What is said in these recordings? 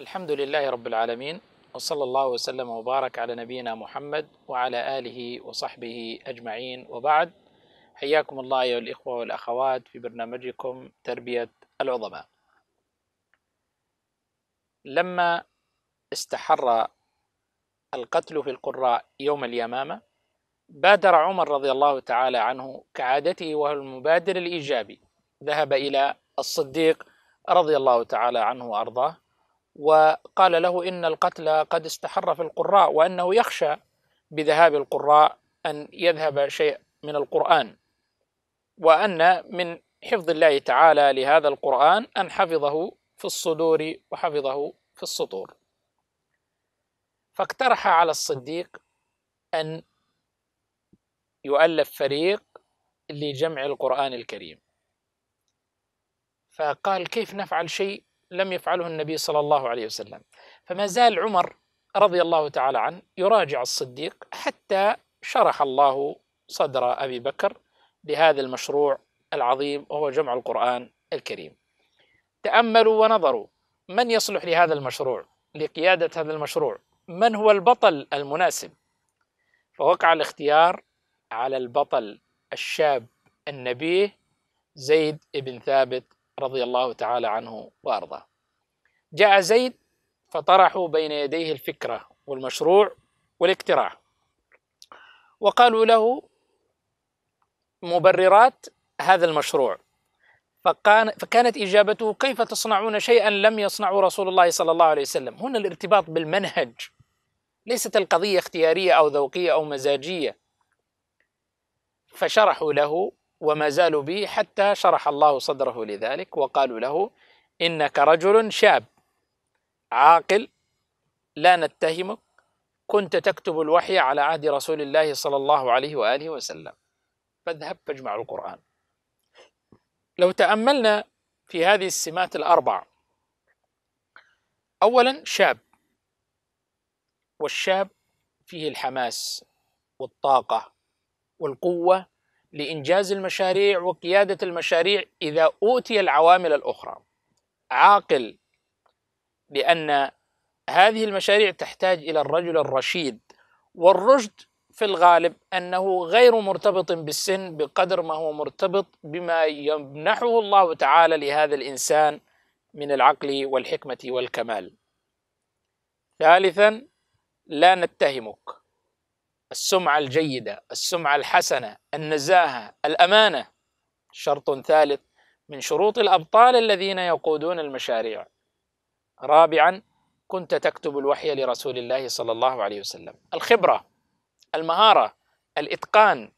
الحمد لله رب العالمين وصلى الله وسلم وبارك على نبينا محمد وعلى آله وصحبه أجمعين وبعد حياكم الله أيها الإخوة والأخوات في برنامجكم تربية العظماء لما استحر القتل في القراء يوم اليمامة بادر عمر رضي الله تعالى عنه كعادته وهو المبادر الإيجابي ذهب إلى الصديق رضي الله تعالى عنه وأرضاه وقال له إن القتل قد استحر في القراء وأنه يخشى بذهاب القراء أن يذهب شيء من القرآن وأن من حفظ الله تعالى لهذا القرآن أن حفظه في الصدور وحفظه في السطور فاقترح على الصديق أن يؤلف فريق لجمع القرآن الكريم فقال كيف نفعل شيء لم يفعله النبي صلى الله عليه وسلم فما زال عمر رضي الله تعالى عنه يراجع الصديق حتى شرح الله صدر أبي بكر لهذا المشروع العظيم وهو جمع القرآن الكريم تأملوا ونظروا من يصلح لهذا المشروع لقيادة هذا المشروع من هو البطل المناسب فوقع الاختيار على البطل الشاب النبيه زيد بن ثابت رضي الله تعالى عنه وارضاه. جاء زيد فطرحوا بين يديه الفكره والمشروع والاقتراع. وقالوا له مبررات هذا المشروع فكان فكانت اجابته كيف تصنعون شيئا لم يصنعه رسول الله صلى الله عليه وسلم هنا الارتباط بالمنهج ليست القضيه اختياريه او ذوقيه او مزاجيه فشرحوا له وما زالوا به حتى شرح الله صدره لذلك وقالوا له إنك رجل شاب عاقل لا نتهمك كنت تكتب الوحي على عهد رسول الله صلى الله عليه وآله وسلم فاذهب فاجمع القرآن لو تأملنا في هذه السمات الأربع أولا شاب والشاب فيه الحماس والطاقة والقوة لإنجاز المشاريع وقيادة المشاريع إذا أوتي العوامل الأخرى عاقل لأن هذه المشاريع تحتاج إلى الرجل الرشيد والرشد في الغالب أنه غير مرتبط بالسن بقدر ما هو مرتبط بما يمنحه الله تعالى لهذا الإنسان من العقل والحكمة والكمال ثالثا لا نتهمك السمعة الجيدة السمعة الحسنة النزاهة الأمانة شرط ثالث من شروط الأبطال الذين يقودون المشاريع رابعا كنت تكتب الوحي لرسول الله صلى الله عليه وسلم الخبرة المهارة الإتقان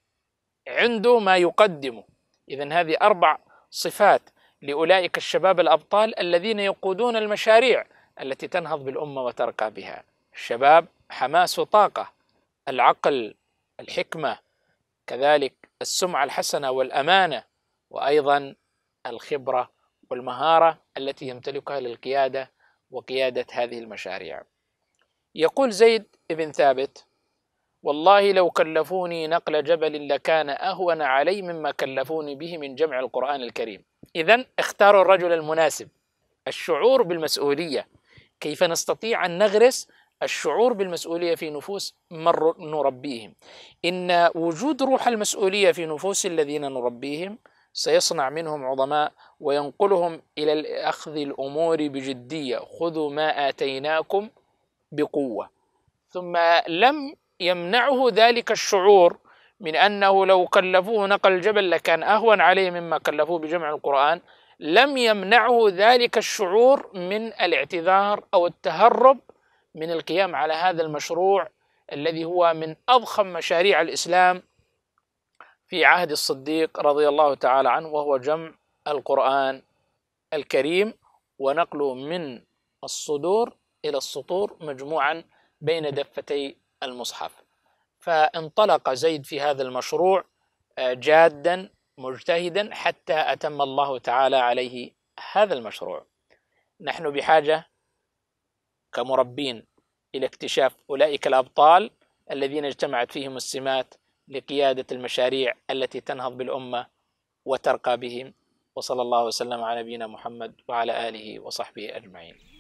عنده ما يقدمه إذا هذه أربع صفات لأولئك الشباب الأبطال الذين يقودون المشاريع التي تنهض بالأمة وترقى بها الشباب حماس وطاقة العقل الحكمه كذلك السمعه الحسنه والامانه وايضا الخبره والمهاره التي يمتلكها للقياده وقياده هذه المشاريع يقول زيد بن ثابت والله لو كلفوني نقل جبل لكان أهون علي مما كلفوني به من جمع القرآن الكريم إذا اختاروا الرجل المناسب الشعور بالمسؤولية كيف نستطيع أن نغرس الشعور بالمسؤولية في نفوس من نربيهم إن وجود روح المسؤولية في نفوس الذين نربيهم سيصنع منهم عظماء وينقلهم إلى أخذ الأمور بجدية خذوا ما آتيناكم بقوة ثم لم يمنعه ذلك الشعور من أنه لو كلفوه نقل الجبل لكان أهون عليه مما كلفوه بجمع القرآن لم يمنعه ذلك الشعور من الاعتذار أو التهرب من القيام على هذا المشروع الذي هو من أضخم مشاريع الإسلام في عهد الصديق رضي الله تعالى عنه وهو جمع القرآن الكريم ونقله من الصدور إلى السطور مجموعا بين دفتي المصحف فانطلق زيد في هذا المشروع آه، جادا مجتهدا حتى أتم الله تعالى عليه هذا المشروع نحن بحاجة كمربين إلى اكتشاف أولئك الأبطال الذين اجتمعت فيهم السمات لقيادة المشاريع التي تنهض بالأمة وترقى بهم وصلى الله وسلم على نبينا محمد وعلى آله وصحبه أجمعين